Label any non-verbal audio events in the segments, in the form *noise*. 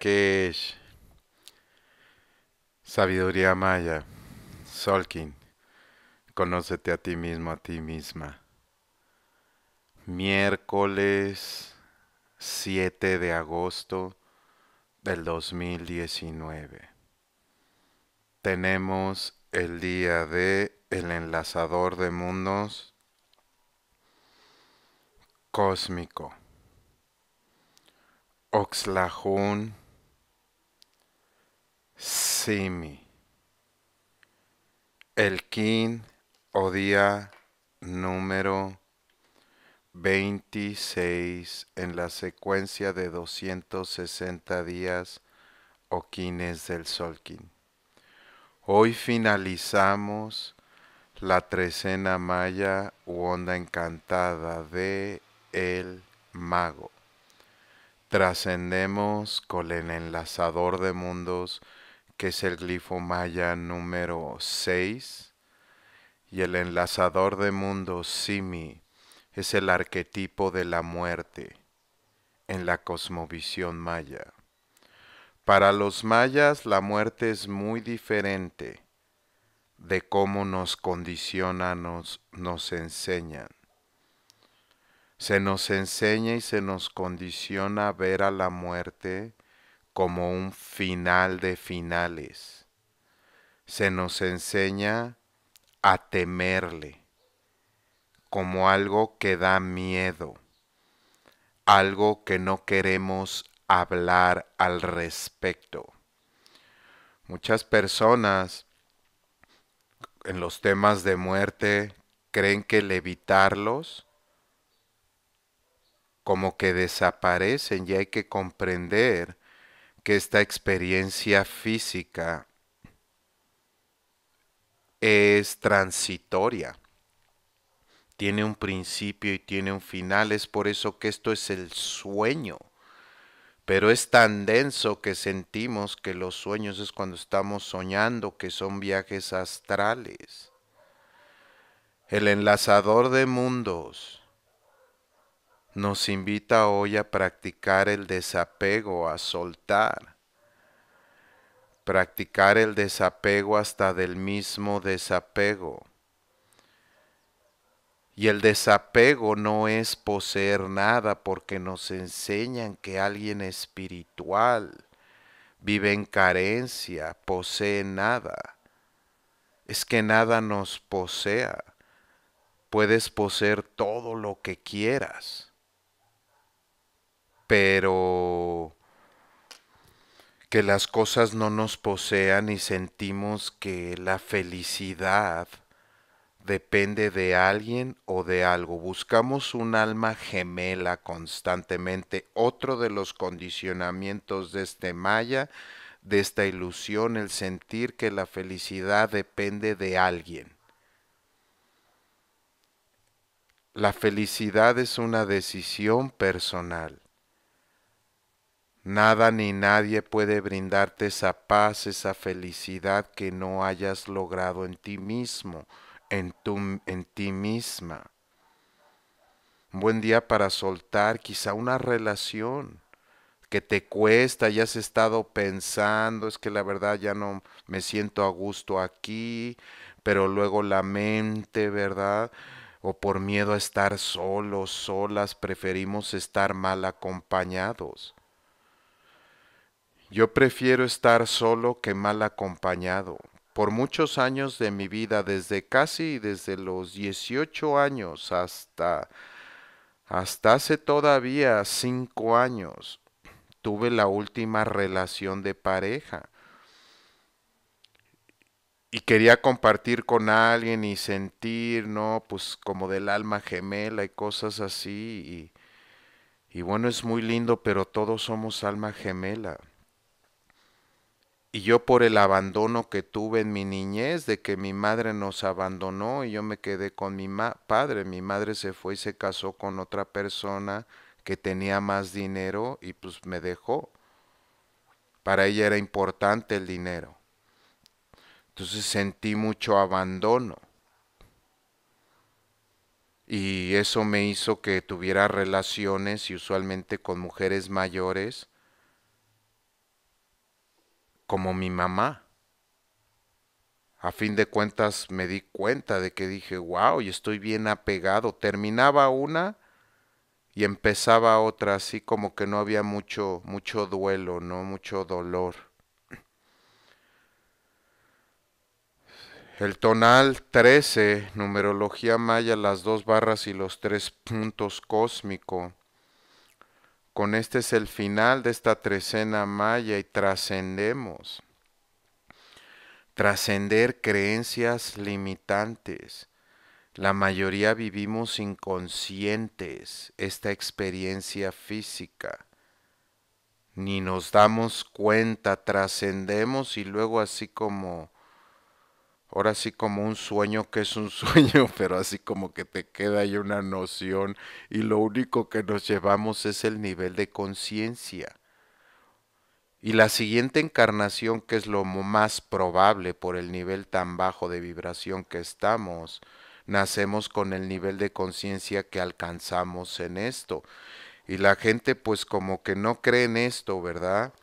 que es Sabiduría Maya, Solkin, Conócete a ti mismo, a ti misma. Miércoles 7 de agosto del 2019. Tenemos el día de El Enlazador de Mundos Cósmico. Oxlajun Simi. kin o día número 26 en la secuencia de 260 días o quines del Solkin. Hoy finalizamos la trecena maya u onda encantada de El Mago. Trascendemos con el enlazador de mundos que es el glifo maya número 6, y el enlazador de mundos Simi es el arquetipo de la muerte en la cosmovisión maya. Para los mayas la muerte es muy diferente de cómo nos condicionan, nos, enseñan. Se nos enseña y se nos condiciona ver a la muerte como un final de finales. Se nos enseña a temerle como algo que da miedo, algo que no queremos hablar al respecto. Muchas personas en los temas de muerte creen que el evitarlos como que desaparecen y hay que comprender que esta experiencia física es transitoria. Tiene un principio y tiene un final. Es por eso que esto es el sueño. Pero es tan denso que sentimos que los sueños es cuando estamos soñando, que son viajes astrales. El enlazador de mundos nos invita hoy a practicar el desapego, a soltar, practicar el desapego hasta del mismo desapego. Y el desapego no es poseer nada porque nos enseñan que alguien espiritual vive en carencia, posee nada. Es que nada nos posea. Puedes poseer todo lo que quieras pero que las cosas no nos posean y sentimos que la felicidad depende de alguien o de algo. Buscamos un alma gemela constantemente. Otro de los condicionamientos de este Maya, de esta ilusión, el sentir que la felicidad depende de alguien. La felicidad es una decisión personal. Nada ni nadie puede brindarte esa paz, esa felicidad que no hayas logrado en ti mismo, en, en ti misma. Un buen día para soltar quizá una relación que te cuesta, ya has estado pensando, es que la verdad ya no me siento a gusto aquí, pero luego la mente, ¿verdad? O por miedo a estar solos, solas, preferimos estar mal acompañados. Yo prefiero estar solo que mal acompañado. Por muchos años de mi vida, desde casi desde los 18 años hasta hasta hace todavía cinco años tuve la última relación de pareja. Y quería compartir con alguien y sentir, ¿no? Pues como del alma gemela y cosas así. y bueno, es muy lindo, pero todos somos alma gemela. Y yo por el abandono que tuve en mi niñez, de que mi madre nos abandonó y yo me quedé con mi padre. Mi madre se fue y se casó con otra persona que tenía más dinero y pues me dejó. Para ella era importante el dinero. Entonces sentí mucho abandono. Y eso me hizo que tuviera relaciones y usualmente con mujeres mayores como mi mamá. A fin de cuentas me di cuenta de que dije, wow, y estoy bien apegado. Terminaba una y empezaba otra, así como que no había mucho, mucho duelo, no mucho dolor. El tonal 13, numerología maya, las dos barras y los tres puntos cósmico con este es el final de esta trecena maya y trascendemos. Trascender creencias limitantes. La mayoría vivimos inconscientes esta experiencia física. Ni nos damos cuenta, trascendemos y luego así como ahora sí como un sueño que es un *laughs* sueño, pero así como que te queda ahí una noción y lo único que nos llevamos es el nivel de conciencia. Y la siguiente encarnación, que es lo más probable por el nivel tan bajo de vibración que estamos, nacemos con el nivel de conciencia que alcanzamos en esto. Y la gente pues como que no cree en esto, ¿verdad?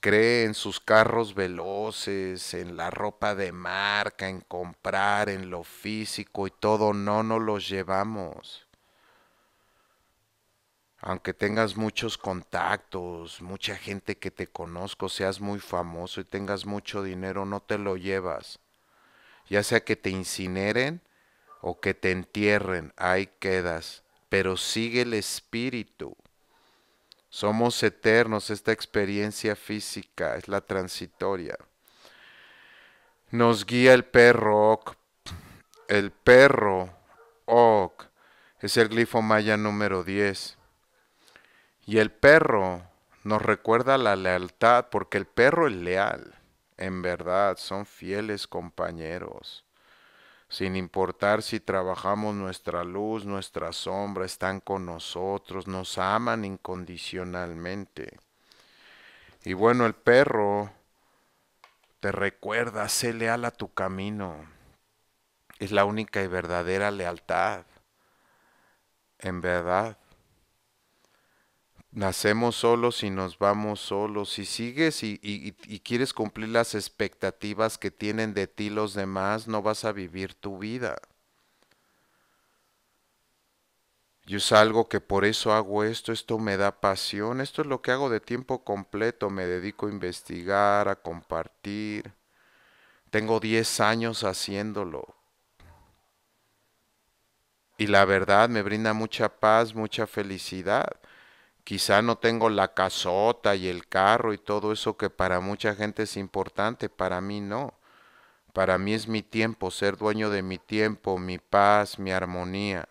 cree en sus carros veloces, en la ropa de marca, en comprar, en lo físico y todo, no no los llevamos. Aunque tengas muchos contactos, mucha gente que te conozco, seas muy famoso y tengas mucho dinero, no te lo llevas. Ya sea que te incineren o que te entierren, ahí quedas. Pero sigue el espíritu. Somos eternos, esta experiencia física es la transitoria. Nos guía el perro El perro ok es el glifo maya número 10. Y el perro nos recuerda la lealtad porque el perro es leal. En verdad, son fieles compañeros sin importar si trabajamos nuestra luz, nuestra sombra, están con nosotros, nos aman incondicionalmente. Y bueno, el perro te recuerda, sé leal a tu camino. Es la única y verdadera lealtad. En verdad, nacemos solos y nos vamos solos. Si sigues y, quieres cumplir las expectativas que tienen de ti los demás, no vas a vivir tu vida. Yo salgo que por eso hago esto, esto me da pasión, esto es lo que hago de tiempo completo, me dedico a investigar, a compartir. Tengo 10 años haciéndolo. Y la verdad me brinda mucha paz, mucha felicidad. Quizá no tengo la casota y el carro y todo eso que para mucha gente es importante, para mí no. Para mí es mi tiempo, ser dueño de mi tiempo, mi paz, mi armonía.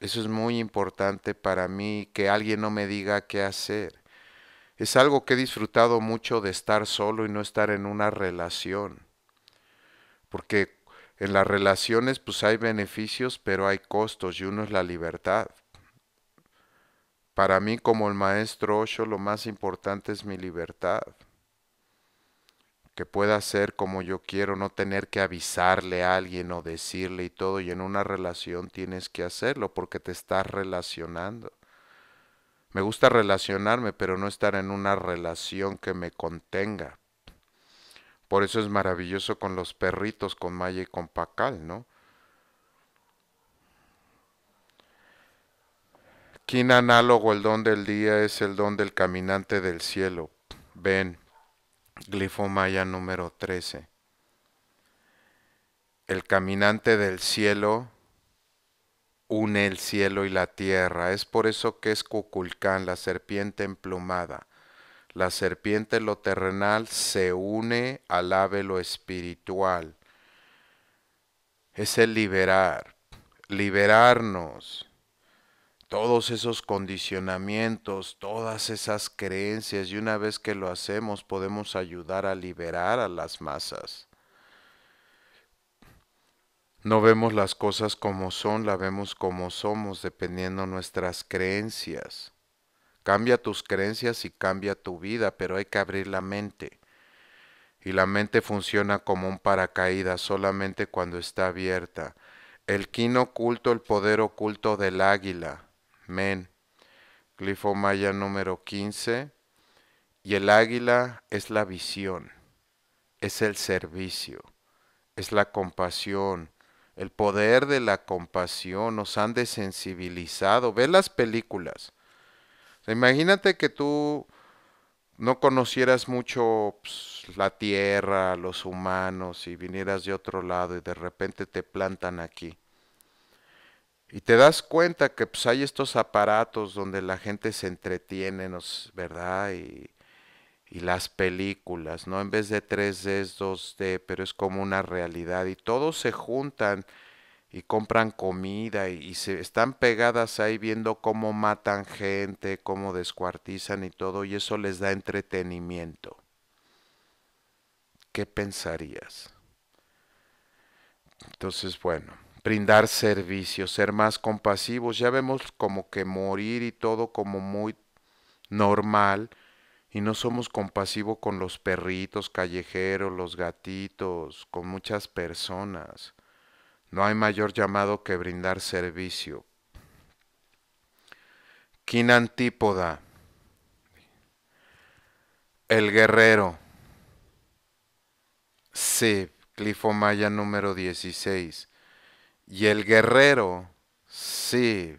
Eso es muy importante para mí, que alguien no me diga qué hacer. Es algo que he disfrutado mucho de estar solo y no estar en una relación. Porque en las relaciones pues hay beneficios, pero hay costos y uno es la libertad. Para mí, como el maestro Osho, lo más importante es mi libertad. Que pueda ser como yo quiero, no tener que avisarle a alguien o decirle y todo. Y en una relación tienes que hacerlo porque te estás relacionando. Me gusta relacionarme, pero no estar en una relación que me contenga. Por eso es maravilloso con los perritos, con Maya y con Pacal, ¿no? ¿Quién análogo el don del día es el don del caminante del cielo. Ven, glifo número 13. El caminante del cielo une el cielo y la tierra. Es por eso que es Cuculcán, la serpiente emplumada. La serpiente lo terrenal se une al ave lo espiritual. Es el liberar, liberarnos todos esos condicionamientos, todas esas creencias y una vez que lo hacemos podemos ayudar a liberar a las masas. No vemos las cosas como son, la vemos como somos, dependiendo nuestras creencias. Cambia tus creencias y cambia tu vida, pero hay que abrir la mente. Y la mente funciona como un paracaídas solamente cuando está abierta. El quino oculto, el poder oculto del águila. Men, glifo maya número 15. Y el águila es la visión, es el servicio, es la compasión, el poder de la compasión. Nos han desensibilizado. Ve las películas. imagínate que tú no conocieras mucho pues, la tierra, los humanos, y vinieras de otro lado y de repente te plantan aquí y te das cuenta que pues, hay estos aparatos donde la gente se entretiene, ¿verdad? Y, las películas, ¿no? En vez de 3D es 2D, pero es como una realidad. Y todos se juntan y compran comida y, y, se están pegadas ahí viendo cómo matan gente, cómo descuartizan y todo, y eso les da entretenimiento. ¿Qué pensarías? Entonces, bueno brindar servicio, ser más compasivos. Ya vemos como que morir y todo como muy normal y no somos compasivos con los perritos callejeros, los gatitos, con muchas personas. No hay mayor llamado que brindar servicio. Quinantípoda Antípoda, El Guerrero, Sí, Clifo Maya número 16. Y el guerrero, sí,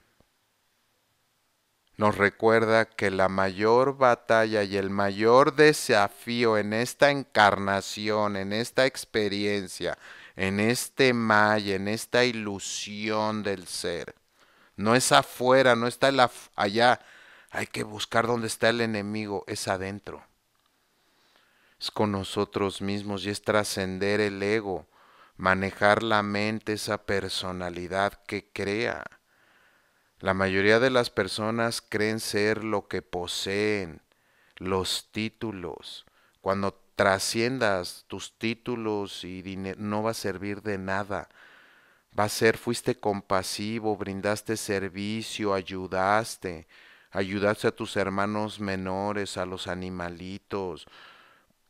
nos recuerda que la mayor batalla y el mayor desafío en esta encarnación, en esta experiencia, en este maya, en esta ilusión del ser, no es afuera, no está allá. Hay que buscar dónde está el enemigo, es adentro. Es con nosotros mismos y es trascender el ego manejar la mente, esa personalidad que crea. La mayoría de las personas creen ser lo que poseen, los títulos. Cuando trasciendas tus títulos y dinero, no va a servir de nada. Va a ser, fuiste compasivo, brindaste servicio, ayudaste, ayudaste a tus hermanos menores, a los animalitos.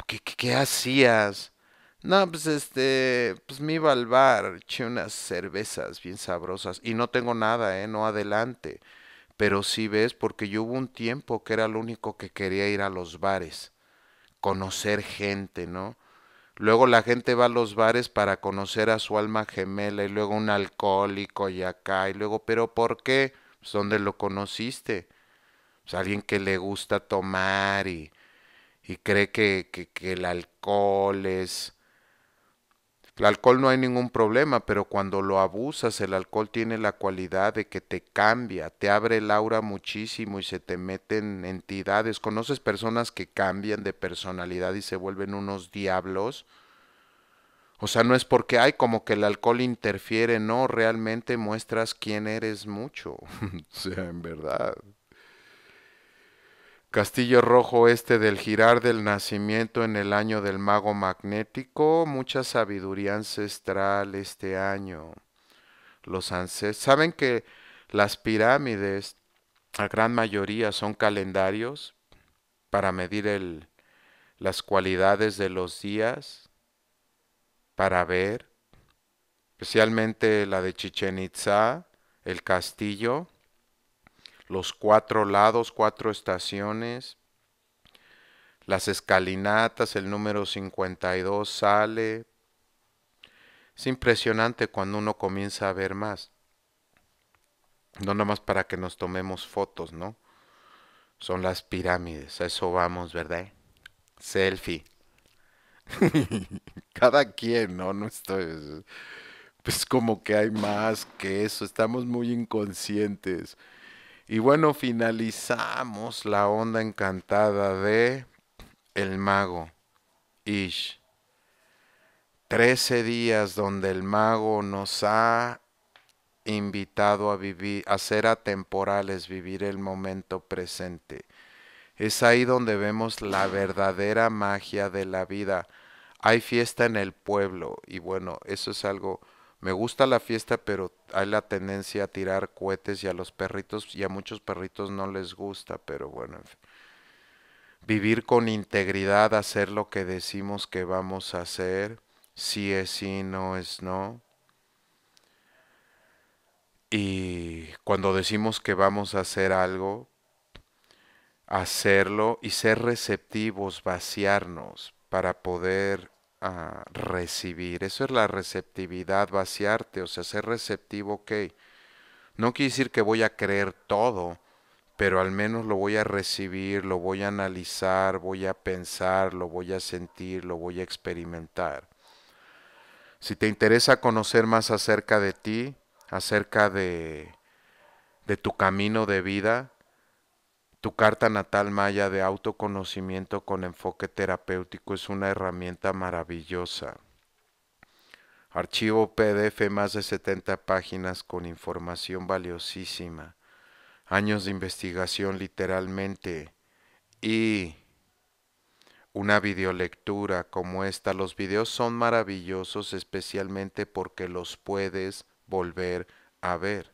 ¿Qué, qué, qué hacías? No, pues este, pues me iba al bar, eché unas cervezas bien sabrosas y no tengo nada, ¿eh? No adelante. Pero sí ves, porque yo hubo un tiempo que era lo único que quería ir a los bares, conocer gente, ¿no? Luego la gente va a los bares para conocer a su alma gemela y luego un alcohólico y acá y luego, pero ¿por qué? Pues ¿dónde lo conociste? Pues alguien que le gusta tomar y, y cree que, que, que el alcohol es el alcohol no hay ningún problema, pero cuando lo abusas, el alcohol tiene la cualidad de que te cambia, te abre el aura muchísimo y se te meten entidades. ¿Conoces personas que cambian de personalidad y se vuelven unos diablos? O sea, no es porque hay como que el alcohol interfiere, no, realmente muestras quién eres mucho. *laughs* o sea, en verdad. Castillo Rojo Este del girar del nacimiento en el año del mago magnético, mucha sabiduría ancestral este año. Los ancestros saben que las pirámides, la gran mayoría, son calendarios para medir el, las cualidades de los días, para ver, especialmente la de Chichen Itza, el castillo los cuatro lados, cuatro estaciones, las escalinatas, el número 52 sale. Es impresionante cuando uno comienza a ver más. No nomás para que nos tomemos fotos, ¿no? Son las pirámides, a eso vamos, ¿verdad? Selfie. *laughs* Cada quien, ¿no? No estoy... Pues como que hay más que eso, estamos muy inconscientes. Y bueno, finalizamos la onda encantada de El Mago, Ish. Trece días donde el mago nos ha invitado a vivir, a ser atemporales, vivir el momento presente. Es ahí donde vemos la verdadera magia de la vida. Hay fiesta en el pueblo y bueno, eso es algo me gusta la fiesta, pero hay la tendencia a tirar cohetes y a los perritos, y a muchos perritos no les gusta, pero bueno, en fin. Vivir con integridad, hacer lo que decimos que vamos a hacer, si es sí, no es no. Y cuando decimos que vamos a hacer algo, hacerlo y ser receptivos, vaciarnos para poder a recibir. Eso es la receptividad, vaciarte, o sea, ser receptivo, ok. No quiere decir que voy a creer todo, pero al menos lo voy a recibir, lo voy a analizar, voy a pensar, lo voy a sentir, lo voy a experimentar. Si te interesa conocer más acerca de ti, acerca de, de tu camino de vida, tu carta natal maya de autoconocimiento con enfoque terapéutico es una herramienta maravillosa. Archivo PDF más de 70 páginas con información valiosísima. Años de investigación literalmente. Y una videolectura como esta. Los videos son maravillosos especialmente porque los puedes volver a ver.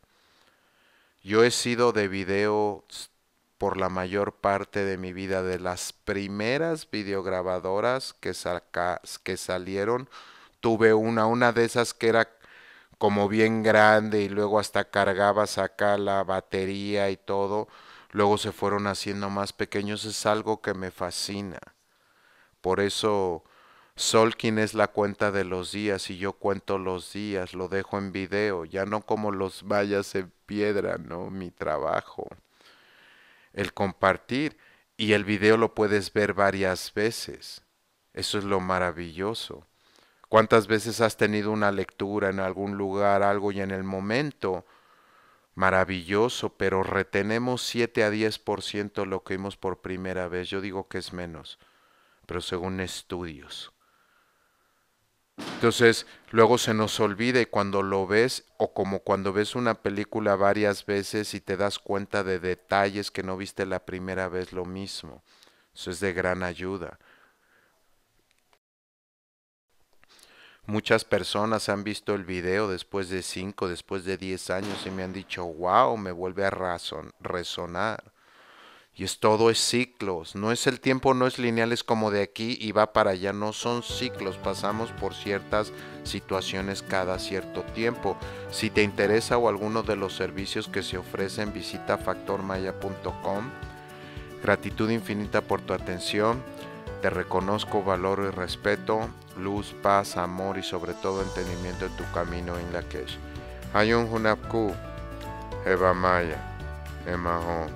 Yo he sido de video por la mayor parte de mi vida de las primeras videograbadoras que, salieron. Tuve una, una de esas que era como bien grande y luego hasta cargaba... acá la batería y todo. Luego se fueron haciendo más pequeños. Es algo que me fascina. Por eso Solkin es la cuenta de los días y yo cuento los días, lo dejo en video, ya no como los vallas en piedra, ¿no? Mi trabajo el compartir y el video lo puedes ver varias veces. Eso es lo maravilloso. ¿Cuántas veces has tenido una lectura en algún lugar, algo y en el momento? Maravilloso, pero retenemos 7 a 10% lo que vimos por primera vez. Yo digo que es menos, pero según estudios. Entonces, luego se nos olvida y cuando lo ves, o como cuando ves una película varias veces y te das cuenta de detalles que no viste la primera vez, lo mismo. Eso es de gran ayuda. Muchas personas han visto el video después de 5, después de 10 años y me han dicho, wow, me vuelve a razón, resonar. Y es todo es ciclos, no es el tiempo, no es lineal, es como de aquí y va para allá, no son ciclos, pasamos por ciertas situaciones cada cierto tiempo. Si te interesa o alguno de los servicios que se ofrecen, visita factormaya.com. Gratitud infinita por tu atención. Te reconozco valor y respeto, luz, paz, amor y sobre todo entendimiento de tu camino en la que es. Hayun Hunapku, Eva Maya, Emma